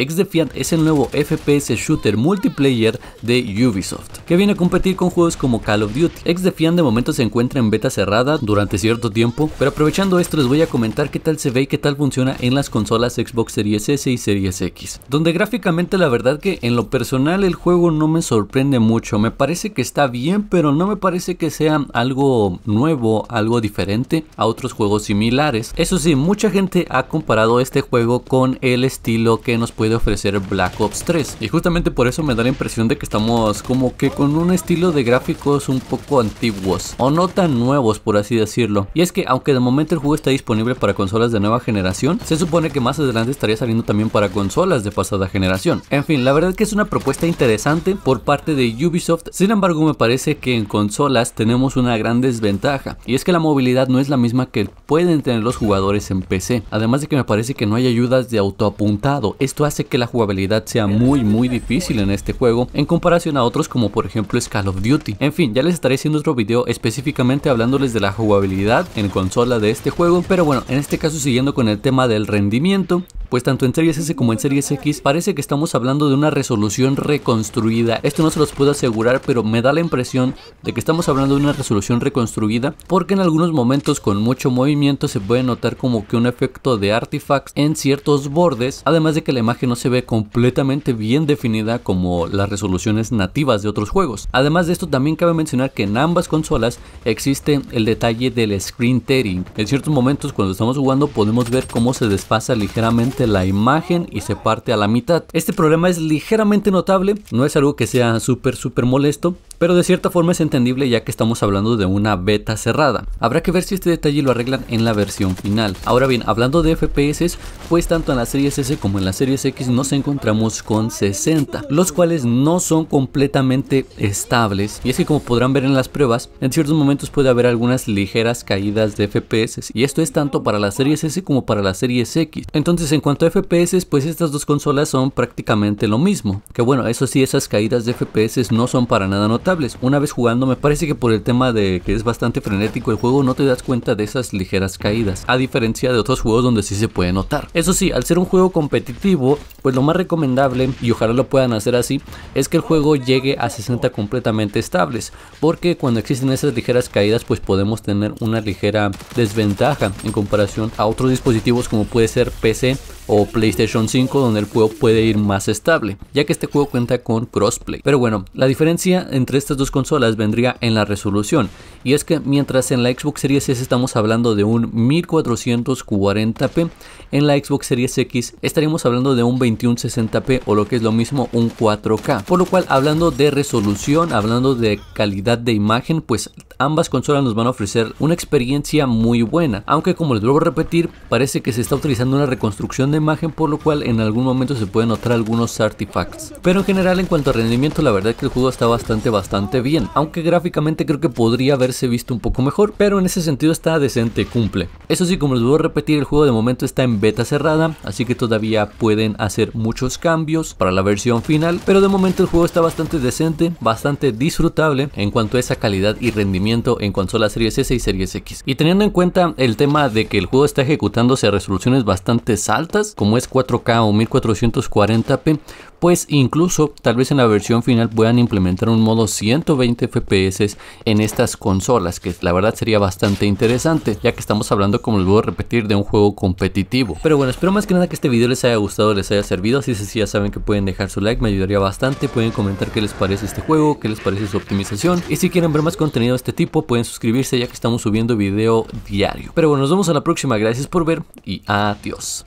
Ex Defiant es el nuevo FPS shooter multiplayer de Ubisoft, que viene a competir con juegos como Call of Duty. Ex de momento se encuentra en beta cerrada durante cierto tiempo, pero aprovechando esto les voy a comentar qué tal se ve y qué tal funciona en las consolas Xbox Series S y Series X, donde gráficamente la verdad que en lo personal el juego no me sorprende mucho, me parece que está bien, pero no me parece que sea algo nuevo, algo diferente a otros juegos similares. Eso sí, mucha gente ha comparado este juego con el estilo que nos puede de ofrecer Black Ops 3. Y justamente por eso me da la impresión de que estamos como que con un estilo de gráficos un poco antiguos o no tan nuevos por así decirlo. Y es que aunque de momento el juego está disponible para consolas de nueva generación, se supone que más adelante estaría saliendo también para consolas de pasada generación. En fin, la verdad que es una propuesta interesante por parte de Ubisoft, sin embargo me parece que en consolas tenemos una gran desventaja y es que la movilidad no es la misma que pueden tener los jugadores en PC, además de que me parece que no hay ayudas de autoapuntado, esto hace que la jugabilidad sea muy muy difícil en este juego en comparación a otros como por ejemplo of Duty. En fin, ya les estaré haciendo otro video específicamente hablándoles de la jugabilidad en consola de este juego, pero bueno, en este caso siguiendo con el tema del rendimiento, pues tanto en Series S como en Series X parece que estamos hablando de una resolución reconstruida. Esto no se los puedo asegurar, pero me da la impresión de que estamos hablando de una resolución reconstruida porque en algunos momentos con mucho movimiento se puede notar como que un efecto de artifacts en ciertos bordes, además de que la imagen no se ve completamente bien definida como las resoluciones nativas de otros juegos. Además de esto también cabe mencionar que en ambas consolas existe el detalle del screen tearing. En ciertos momentos cuando estamos jugando podemos ver cómo se desfasa ligeramente la imagen y se parte a la mitad. Este problema es ligeramente notable, no es algo que sea súper súper molesto, pero de cierta forma es entendible ya que estamos hablando de una beta cerrada. Habrá que ver si este detalle lo arreglan en la versión final. Ahora bien, hablando de FPS, pues tanto en la serie S como en la serie X nos encontramos con 60, los cuales no son completamente estables. Y es que como podrán ver en las pruebas, en ciertos momentos puede haber algunas ligeras caídas de FPS. Y esto es tanto para la serie S como para la Series X. Entonces en cuanto a FPS, pues estas dos consolas son prácticamente lo mismo. Que bueno, eso sí, esas caídas de FPS no son para nada notables una vez jugando, me parece que por el tema de que es bastante frenético el juego, no te das cuenta de esas ligeras caídas, a diferencia de otros juegos donde sí se puede notar. Eso sí, al ser un juego competitivo, pues lo más recomendable, y ojalá lo puedan hacer así, es que el juego llegue a 60 completamente estables, porque cuando existen esas ligeras caídas, pues podemos tener una ligera desventaja en comparación a otros dispositivos como puede ser PC o PlayStation 5 donde el juego puede ir más estable, ya que este juego cuenta con crossplay. Pero bueno, la diferencia entre estas dos consolas vendría en la resolución, y es que mientras en la Xbox Series S estamos hablando de un 1440p, en la Xbox Series X estaríamos hablando de un 2160p o lo que es lo mismo un 4K. Por lo cual, hablando de resolución, hablando de calidad de imagen, pues ambas consolas nos van a ofrecer una experiencia muy buena, aunque como les vuelvo a repetir, parece que se está utilizando una reconstrucción de imagen por lo cual en algún momento se pueden notar algunos artifacts. Pero en general en cuanto a rendimiento la verdad que el juego está bastante bastante bien, aunque gráficamente creo que podría haberse visto un poco mejor, pero en ese sentido está decente, cumple. Eso sí, como les voy a repetir, el juego de momento está en beta cerrada, así que todavía pueden hacer muchos cambios para la versión final, pero de momento el juego está bastante decente, bastante disfrutable en cuanto a esa calidad y rendimiento en consolas Series S y Series X. Y teniendo en cuenta el tema de que el juego está ejecutándose a resoluciones bastante altas, como es 4K o 1440p, pues incluso tal vez en la versión final puedan implementar un modo 120 FPS en estas consolas, que la verdad sería bastante interesante, ya que estamos hablando, como les voy a repetir, de un juego competitivo. Pero bueno, espero más que nada que este video les haya gustado, les haya servido, si es así ya saben que pueden dejar su like, me ayudaría bastante, pueden comentar qué les parece este juego, qué les parece su optimización, y si quieren ver más contenido de este tipo, pueden suscribirse ya que estamos subiendo video diario. Pero bueno, nos vemos a la próxima, gracias por ver y adiós.